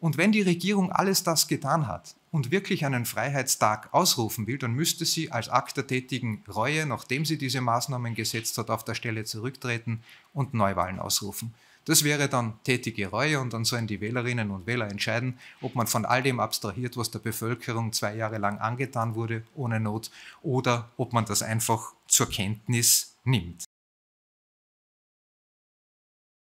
Und wenn die Regierung alles das getan hat und wirklich einen Freiheitstag ausrufen will, dann müsste sie als Akt der tätigen Reue, nachdem sie diese Maßnahmen gesetzt hat, auf der Stelle zurücktreten und Neuwahlen ausrufen. Das wäre dann tätige Reue und dann sollen die Wählerinnen und Wähler entscheiden, ob man von all dem abstrahiert, was der Bevölkerung zwei Jahre lang angetan wurde, ohne Not, oder ob man das einfach zur Kenntnis nimmt.